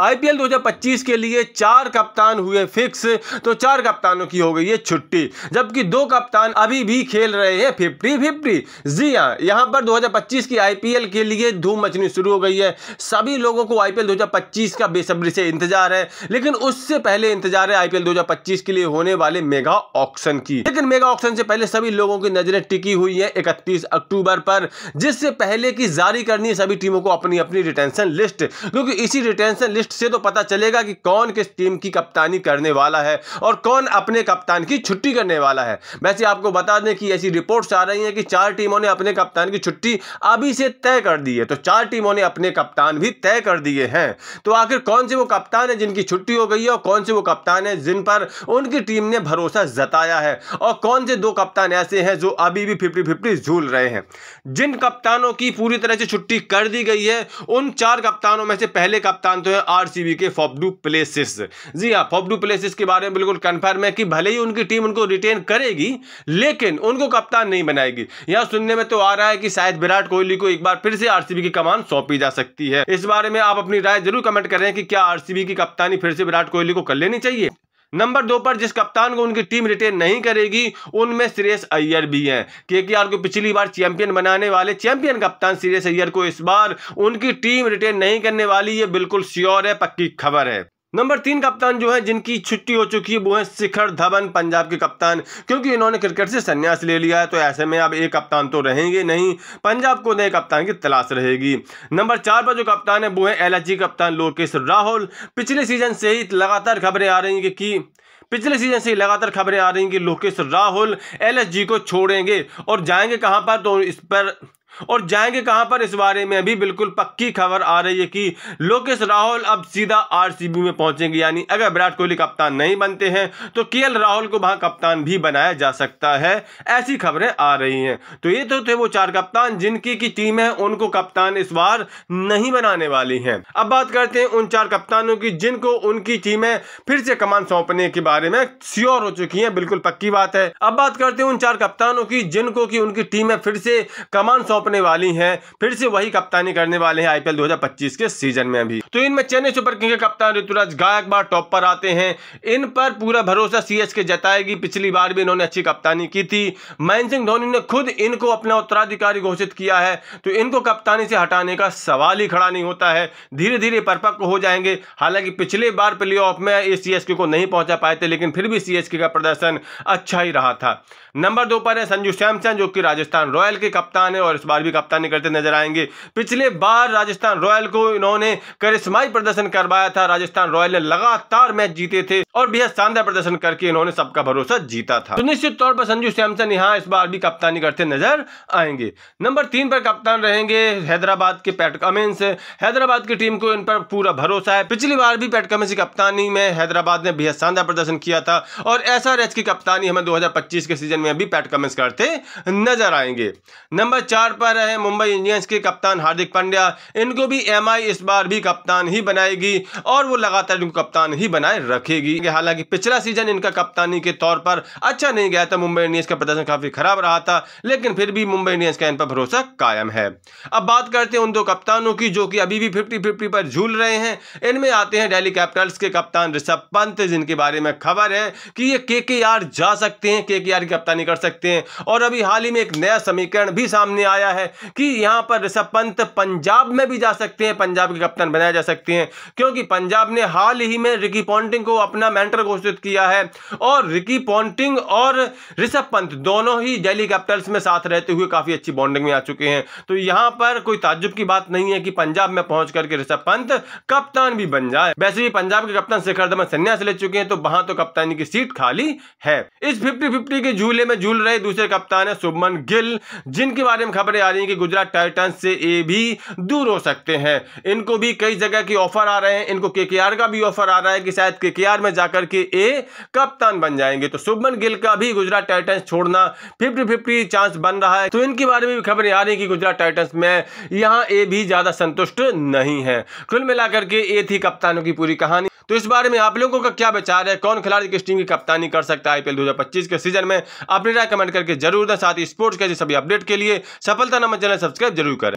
IPL 2025 के लिए चार कप्तान हुए फिक्स तो चार कप्तानों की हो गई है छुट्टी जबकि दो कप्तान अभी भी खेल रहे हैं फिफ्टी फिफ्टी जी हाँ यहाँ पर 2025 की आईपीएल के लिए धूम मचनी शुरू हो गई है सभी लोगों को आईपीएल 2025 का बेसब्री से इंतजार है लेकिन उससे पहले इंतजार है आईपीएल 2025 के लिए होने वाले मेगा ऑप्शन की लेकिन मेगा ऑप्शन से पहले सभी लोगों की नजरें टिकी हुई है इकतीस अक्टूबर पर जिससे पहले की जारी करनी है सभी टीमों को अपनी अपनी रिटेंशन लिस्ट क्योंकि इसी रिटेंशन लिस्ट लिस्ट से तो पता चलेगा कि कौन किस टीम की कप्तानी करने वाला है और कौन अपने कप्तान की छुट्टी करने वाला है वैसे आपको बता दें कि ऐसी रिपोर्ट्स आ रही हैं कि चार टीमों ने अपने कप्तान की छुट्टी अभी से तय कर दी है तो चार टीमों ने अपने कप्तान भी तय कर दिए हैं तो आखिर कौन से वो कप्तान है जिनकी छुट्टी हो गई है और कौन से वो कप्तान है जिन पर उनकी टीम ने भरोसा जताया है और कौन से दो कप्तान ऐसे हैं जो अभी भी फिफ्टी फिफ्टी झूल रहे हैं जिन कप्तानों की पूरी तरह से छुट्टी कर दी गई है उन चार कप्तानों में से पहले कप्तान तो है आरसीबी के फॉबडू प्लेसिस जी हाँ फॉबडू प्लेसिस के बारे में बिल्कुल कंफर्म है कि भले ही उनकी टीम उनको रिटेन करेगी लेकिन उनको कप्तान नहीं बनाएगी यहाँ सुनने में तो आ रहा है कि शायद विराट कोहली को एक बार फिर से आरसीबी की कमान सौंपी जा सकती है इस बारे में आप अपनी राय जरूर कमेंट करें कि क्या आरसीबी की कप्तानी फिर से विराट कोहली को कर लेनी चाहिए नंबर दो पर जिस कप्तान को उनकी टीम रिटेन नहीं करेगी उनमें श्रेयस अय्यर भी हैं केकेआर को पिछली बार चैंपियन बनाने वाले चैंपियन कप्तान श्रेयस अय्यर को इस बार उनकी टीम रिटेन नहीं करने वाली ये बिल्कुल श्योर है पक्की खबर है नंबर तीन कप्तान जो है जिनकी छुट्टी हो चुकी है वो है शिखर धवन पंजाब के कप्तान क्योंकि इन्होंने क्रिकेट से संन्यास ले लिया है तो ऐसे में अब एक कप्तान तो रहेंगे नहीं पंजाब को नए कप्तान की तलाश रहेगी नंबर चार पर जो कप्तान है वो है एल कप्तान लोकेश राहुल पिछले सीजन से ही लगातार खबरें आ रही हैं कि पिछले सीजन से लगातार खबरें आ रही हैं कि लोकेश राहुल एल को छोड़ेंगे और जाएंगे कहां पर तो इस पर और जाएंगे कहां पर इस बारे में भी बिल्कुल पक्की खबर आ रही है कि लोकेश राहुल अब सीधा आरसीबी में पहुंचेंगे यानी अगर विराट कोहली कप्तान नहीं बनते हैं तो के राहुल को वहां कप्तान भी बनाया जा सकता है ऐसी खबरें आ रही हैं तो ये तो थे वो चार कप्तान जिनकी की टीम है उनको कप्तान इस बार नहीं बनाने वाली है अब बात करते हैं उन चार कप्तानों की जिनको उनकी टीमें फिर से कमान सौंपने के बारे में श्योर हो चुकी है बिल्कुल पक्की बात है अब बात करते हैं उन चार कप्तानों की जिनको की उनकी टीमें फिर से कमान सौंप सौंपने वाली हैं फिर से वही कप्तानी करने वाले हैं आईपीएल 2025 के सीजन में भी तो इनमें चेन्नई सुपर किंग के कप्तान ऋतुराज गायक टॉप पर आते हैं इन पर पूरा भरोसा सी के जताएगी पिछली बार भी इन्होंने अच्छी कप्तानी की थी महेंद्र सिंह धोनी ने खुद इनको अपना उत्तराधिकारी घोषित किया है तो इनको कप्तानी से हटाने का सवाल ही खड़ा नहीं होता है धीरे धीरे परपक्व हो जाएंगे हालांकि पिछले बार प्ले में ये सी को नहीं पहुंचा पाए थे लेकिन फिर भी सी का प्रदर्शन अच्छा ही रहा था नंबर दो पर है संजू सैमसन जो कि राजस्थान रॉयल के कप्तान है और इस बार भी कप्तानी करते नजर आएंगे पिछले बार राजस्थान रॉयल को इन्होंने करिस बेसमाई प्रदर्शन करवाया था राजस्थान रॉयल ने लगातार मैच जीते थे और बेहद शानदार प्रदर्शन करके इन्होंने सबका भरोसा जीता था निश्चित तौर पर संजू सैमसन यहाँ इस बार भी कप्तानी करते नजर आएंगे नंबर तीन पर कप्तान रहेंगे हैदराबाद के पैट कमिंस हैदराबाद की टीम को इन पर पूरा भरोसा है पिछली बार भी पैट कमिंस की कप्तानी में हैदराबाद ने बेहद शानदार प्रदर्शन किया था और एस की कप्तानी हमें 2025 के सीजन में भी पैट कमिंस करते नजर आएंगे नंबर चार पर है मुंबई इंडियंस के कप्तान हार्दिक पांड्या इनको भी एम इस बार भी कप्तान कप्तान ही बनाएगी और वो लगातार इनको कप्तान ही बनाए रखेगी हालांकि पिछला सीजन इनका कप्तानी के तौर पर अच्छा नहीं गया था मुंबई इंडियंस का प्रदर्शन काफी खराब रहा था लेकिन फिर भी मुंबई इंडियंस का इन पर भरोसा कायम है अब बात करते हैं उन दो कप्तानों की जो कि अभी भी फिफ्टी फिफ्टी पर झूल रहे हैं इनमें आते हैं डेली कैपिटल्स के कप्तान ऋषभ पंत जिनके बारे में खबर है कि ये के के आर जा सकते हैं के के आर की कप्तानी कर सकते हैं और अभी हाल ही में एक नया समीकरण भी सामने आया है कि यहाँ पर ऋषभ पंत पंजाब में भी जा सकते हैं पंजाब के कप्तान बनाया जा सकती हैं क्योंकि पंजाब ने हाल ही में रिकी पॉन्टिंग को अपना मेंटर घोषित किया है और रिकी पॉन्टिंग और ऋषभ पंत दोनों ही डेली कैपिटल्स में साथ रहते हुए काफ़ी अच्छी बॉन्डिंग में आ चुके हैं तो यहाँ पर कोई ताजुब की बात नहीं है कि पंजाब में पहुंच करके ऋषभ पंत कप्तान भी बन जाए वैसे भी पंजाब के कप्तान शिखर धवन संन्यास ले चुके हैं तो वहां तो कप्तानी की सीट खाली है इस फिफ्टी फिफ्टी के झूले में झूल रहे दूसरे कप्तान है शुभमन गिल जिनके बारे में खबरें आ रही है कि गुजरात टाइटन्स से ये भी दूर हो सकते हैं इनको भी कई जगह की ऑफर आ रहे हैं इनको केकेआर का भी ऑफर आ रहा है कि शायद केकेआर में जाकर के ए कप्तान बन जाएंगे तो शुभमन गिल का भी गुजरात टाइटन्स छोड़ना फिफ्टी फिफ्टी चांस बन रहा है तो इनके बारे में भी खबरें आ रही कि गुजरात टाइटन्स में यहाँ ए भी ज्यादा संतुष्ट नहीं है कुल मिलाकर के ए थी कप्तानों की पूरी कहानी तो इस बारे में आप लोगों का क्या विचार है कौन खिलाड़ी किस टीम की कप्तानी कर सकता है आईपीएल 2025 के सीजन में अपनी राय कमेंट करके जरूर दें साथ ही स्पोर्ट्स के सभी अपडेट के लिए सफलता नमन चैनल सब्सक्राइब जरूर करें